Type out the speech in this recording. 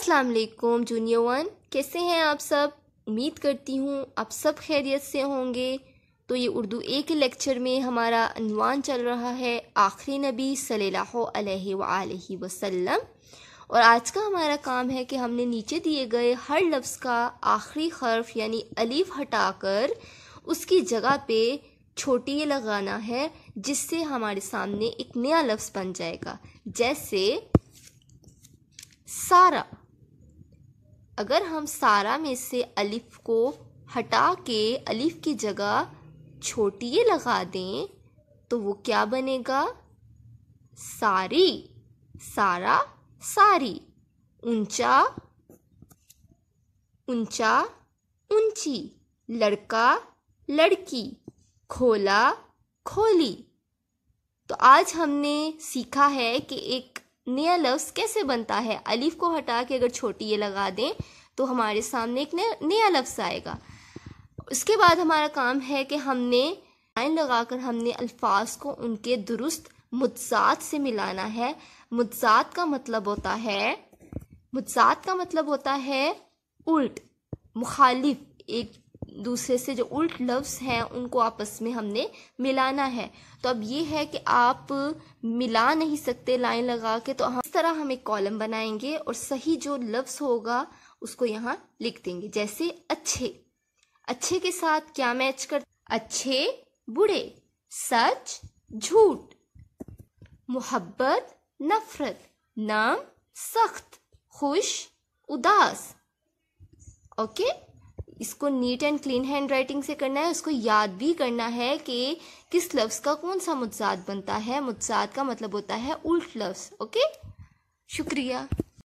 अस्सलाम वालेकुम junior one कैसे हैं आप सब उम्मीद करती हूँ आप सब खैरियत से होंगे तो ये उर्दू एक के लेक्चर में हमारा अनवान चल रहा है आखिरी नबी सल्लल्लाहु अलैहि वसल्लम और आज का हमारा काम है कि हमने नीचे दिए गए हर लफ्ज़ का आखिरी हर्फ यानी अलीफ हटाकर उसकी जगह पे छोटी ये लगाना है जिससे हमारे सामने एक नया लफ्ज़ बन जाएगा जैसे सारा अगर हम सारा में से अलिफ को हटा के अलिफ की जगह छोटी लगा दें तो वो क्या बनेगा सारी सारा सारी ऊंचा ऊंचा ऊंची लड़का लड़की खोला खोली तो आज हमने सीखा है कि एक नया लफ्ज़ कैसे बनता है अलीफ को हटा के अगर छोटी ये लगा दें तो हमारे सामने एक नया लफ्स आएगा उसके बाद हमारा काम है कि हमने लाइन लगाकर हमने अल्फाज को उनके दुरुस्त मुतजात से मिलाना है मुतजात का मतलब होता है मुतजात का मतलब होता है उल्ट मुखालिफ एक दूसरे से जो उल्ट लफ्ज़ हैं उनको आपस में हमने मिलाना है तो अब ये है कि आप मिला नहीं सकते लाइन लगा के तो हम इस तरह हम एक कॉलम बनाएंगे और सही जो लफ्ज़ होगा उसको यहाँ लिख देंगे जैसे अच्छे अच्छे के साथ क्या मैच कर अच्छे बुरे सच झूठ मोहब्बत नफरत नाम सख्त खुश उदास ओके okay? इसको neat and clean handwriting से करना है उसको याद भी करना है कि किस लफ्ज़ का कौन सा मुजाद बनता है मुजाद का मतलब होता है उल्ट लफ्ज़ ओके शुक्रिया